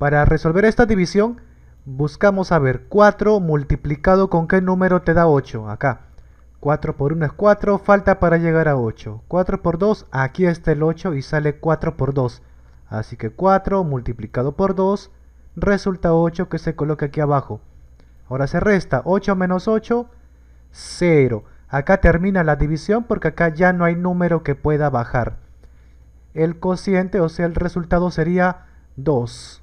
Para resolver esta división, buscamos a ver 4 multiplicado con qué número te da 8, acá. 4 por 1 es 4, falta para llegar a 8. 4 por 2, aquí está el 8 y sale 4 por 2. Así que 4 multiplicado por 2 resulta 8 que se coloca aquí abajo. Ahora se resta 8 menos 8, 0. Acá termina la división porque acá ya no hay número que pueda bajar. El cociente, o sea el resultado sería 2.